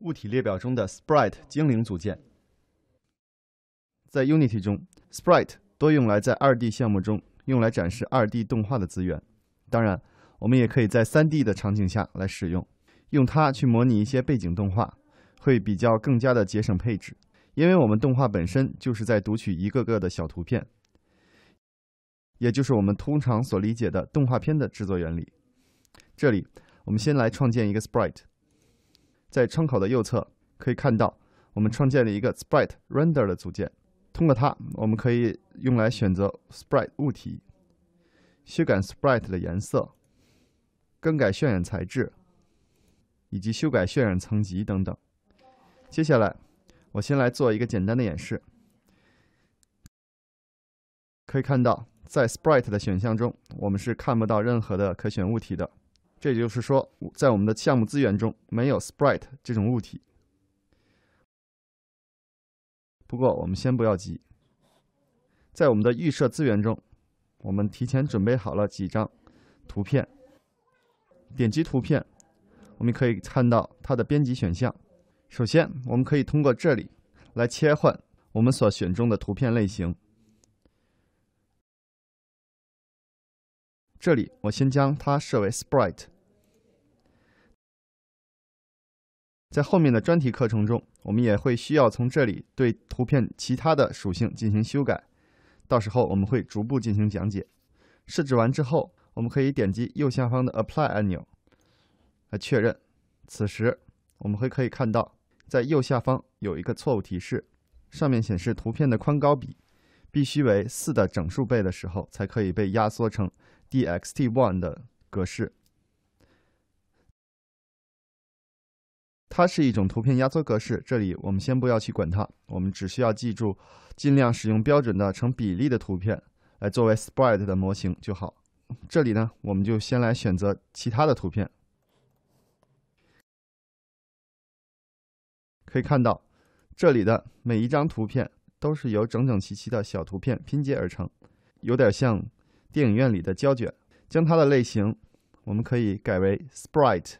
物体列表中的 Sprite 精灵组件，在 Unity 中，Sprite 多用来在 2D 项目中用来展示 2D 动画的资源。当然，我们也可以在 3D 的场景下来使用，用它去模拟一些背景动画，会比较更加的节省配置，因为我们动画本身就是在读取一个个的小图片，也就是我们通常所理解的动画片的制作原理。这里，我们先来创建一个 Sprite。在窗口的右侧可以看到，我们创建了一个 Sprite Render 的组件。通过它，我们可以用来选择 Sprite 物体，修改 Sprite 的颜色，更改渲染材质，以及修改渲染层级等等。接下来，我先来做一个简单的演示。可以看到，在 Sprite 的选项中，我们是看不到任何的可选物体的。这就是说，在我们的项目资源中没有 Sprite 这种物体。不过我们先不要急，在我们的预设资源中，我们提前准备好了几张图片。点击图片，我们可以看到它的编辑选项。首先，我们可以通过这里来切换我们所选中的图片类型。这里我先将它设为 Sprite。在后面的专题课程中，我们也会需要从这里对图片其他的属性进行修改，到时候我们会逐步进行讲解。设置完之后，我们可以点击右下方的 Apply 按钮来确认。此时我们会可以看到，在右下方有一个错误提示，上面显示图片的宽高比必须为四的整数倍的时候，才可以被压缩成。DXT1 的格式，它是一种图片压缩格式。这里我们先不要去管它，我们只需要记住，尽量使用标准的成比例的图片来作为 Sprite 的模型就好。这里呢，我们就先来选择其他的图片。可以看到，这里的每一张图片都是由整整齐齐的小图片拼接而成，有点像。电影院里的胶卷，将它的类型我们可以改为 Sprite。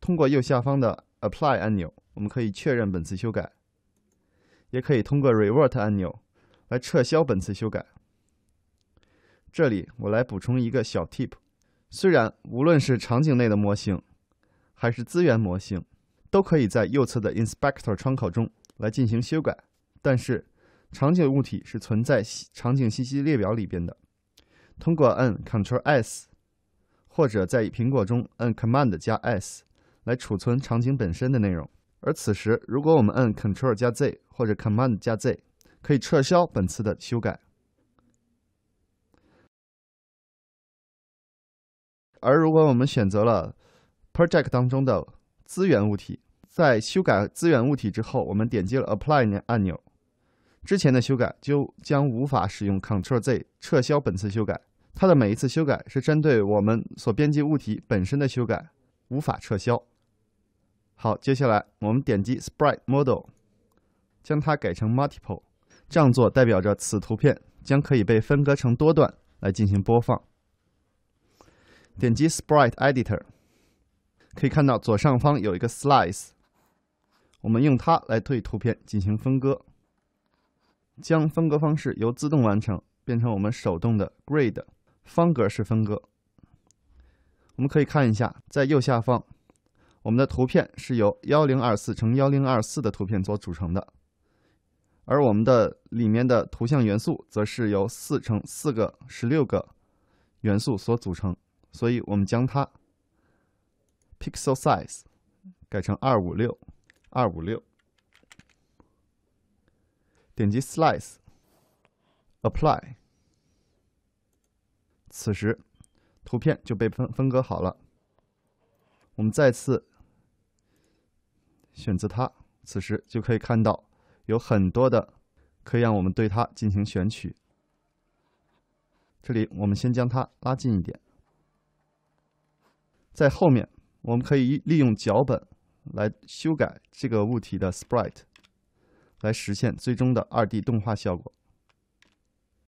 通过右下方的 Apply 按钮，我们可以确认本次修改；也可以通过 Revert 按钮来撤销本次修改。这里我来补充一个小 Tip：虽然无论是场景内的模型还是资源模型，都可以在右侧的 Inspector 窗口中来进行修改，但是场景物体是存在场景信息列表里边的。通过按 c t r l S，或者在苹果中按 Command 加 S，来储存场景本身的内容。而此时，如果我们按 c t r l 加 Z，或者 Command 加 Z，可以撤销本次的修改。而如果我们选择了 Project 当中的资源物体，在修改资源物体之后，我们点击了 Apply 按钮。之前的修改就将无法使用 Ctrl Z 撤销本次修改。它的每一次修改是针对我们所编辑物体本身的修改，无法撤销。好，接下来我们点击 Sprite Model，将它改成 Multiple，这样做代表着此图片将可以被分割成多段来进行播放。点击 Sprite Editor，可以看到左上方有一个 Slice，我们用它来对图片进行分割。将分割方式由自动完成变成我们手动的 Grid 方格式分割。我们可以看一下，在右下方，我们的图片是由幺零二四乘幺零二四的图片所组成的，而我们的里面的图像元素则是由四乘四个十六个元素所组成。所以我们将它 Pixel Size 改成二五六二五六。点击 Slice Apply，此时图片就被分分割好了。我们再次选择它，此时就可以看到有很多的可以让我们对它进行选取。这里我们先将它拉近一点，在后面我们可以利用脚本来修改这个物体的 Sprite。来实现最终的 2D 动画效果。